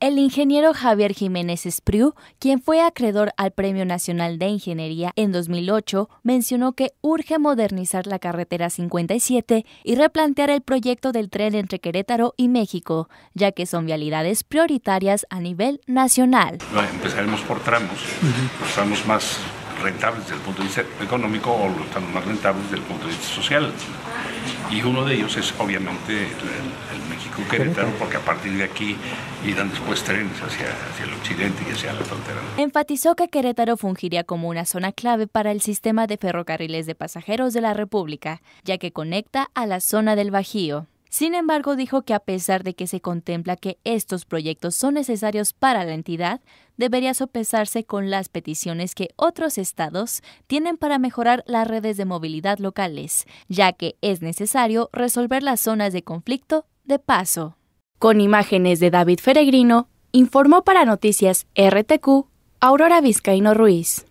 El ingeniero Javier Jiménez Espriu, quien fue acreedor al Premio Nacional de Ingeniería en 2008, mencionó que urge modernizar la carretera 57 y replantear el proyecto del tren entre Querétaro y México, ya que son vialidades prioritarias a nivel nacional. empezaremos por tramos, los tramos más rentables desde el punto de vista económico o los tramos más rentables desde el punto de vista social. Y uno de ellos es obviamente el, el Querétaro, porque a partir de aquí irán después trenes hacia, el occidente y hacia la frontera. Enfatizó que Querétaro fungiría como una zona clave para el sistema de ferrocarriles de pasajeros de la República, ya que conecta a la zona del Bajío. Sin embargo, dijo que a pesar de que se contempla que estos proyectos son necesarios para la entidad, debería sopesarse con las peticiones que otros estados tienen para mejorar las redes de movilidad locales, ya que es necesario resolver las zonas de conflicto de paso. Con imágenes de David Feregrino, informó para Noticias RTQ Aurora Vizcaíno Ruiz.